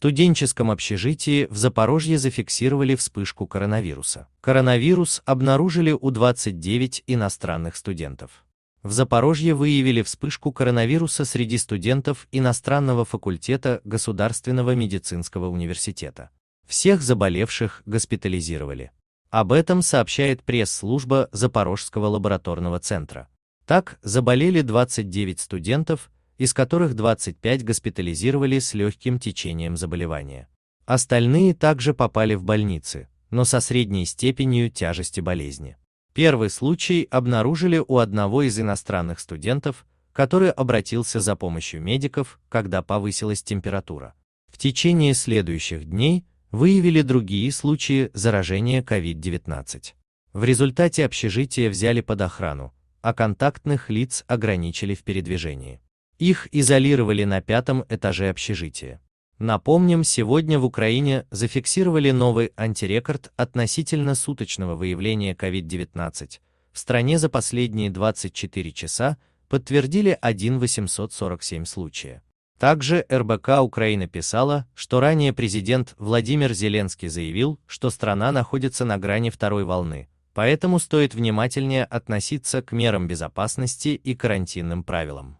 студенческом общежитии в Запорожье зафиксировали вспышку коронавируса. Коронавирус обнаружили у 29 иностранных студентов. В Запорожье выявили вспышку коронавируса среди студентов иностранного факультета Государственного медицинского университета. Всех заболевших госпитализировали. Об этом сообщает пресс-служба Запорожского лабораторного центра. Так, заболели 29 студентов, из которых 25 госпитализировали с легким течением заболевания. Остальные также попали в больницы, но со средней степенью тяжести болезни. Первый случай обнаружили у одного из иностранных студентов, который обратился за помощью медиков, когда повысилась температура. В течение следующих дней выявили другие случаи заражения COVID-19. В результате общежитие взяли под охрану, а контактных лиц ограничили в передвижении. Их изолировали на пятом этаже общежития. Напомним, сегодня в Украине зафиксировали новый антирекорд относительно суточного выявления COVID-19. В стране за последние 24 часа подтвердили 1,847 случая. Также РБК Украина писала, что ранее президент Владимир Зеленский заявил, что страна находится на грани второй волны, поэтому стоит внимательнее относиться к мерам безопасности и карантинным правилам.